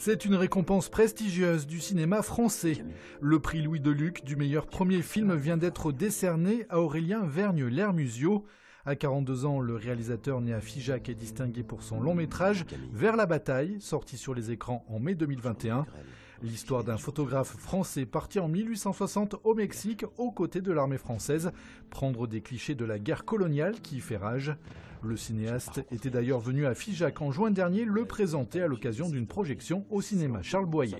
C'est une récompense prestigieuse du cinéma français. Le prix Louis Deluc du meilleur premier film vient d'être décerné à Aurélien Vergne-Lermusio. À 42 ans, le réalisateur né à Figeac est distingué pour son long métrage Vers la bataille, sorti sur les écrans en mai 2021. L'histoire d'un photographe français parti en 1860 au Mexique aux côtés de l'armée française, prendre des clichés de la guerre coloniale qui y fait rage. Le cinéaste était d'ailleurs venu à Figeac en juin dernier le présenter à l'occasion d'une projection au cinéma Charles Boyer.